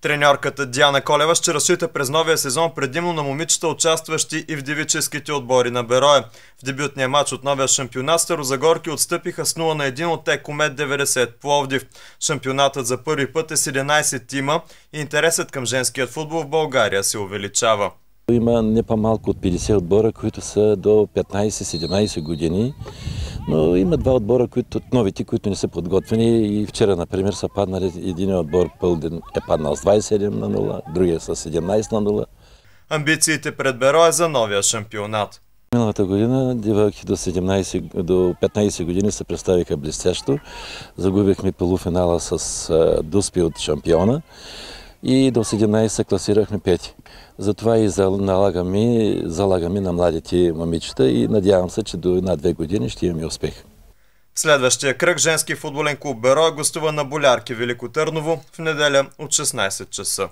Треньорката Диана Колева ще разчита през новия сезон предимно на момичета, участващи и в девическите отбори на Бероя. В дебютния матч от новия шампионат Старозагорки отстъпиха с 0 на 1 от Екомет 90 Пловдив. Шампионатът за първи път е 17 тима и интересът към женският футбол в България се увеличава. Има не по-малко от 50 отбора, които са до 15-17 години но има два отбора, които, от новите, които не са подготвени и вчера, например, са паднали. Един отбор Пълден е паднал с 27 на 0, другия с 17 на 0. Амбициите пред Беро е за новия шампионат. Миналата година девойки до, 17, до 15 години се представиха блестящо. Загубихме полуфинала с Дуспи от шампиона и до 17 се класирахме пети. Затова и налагаме, залагаме на младите момичета и надявам се, че до една-две години ще имаме успех. В следващия кръг женски футболен клуб Бероя гостува на Болярки Велико Търново в неделя от 16 часа.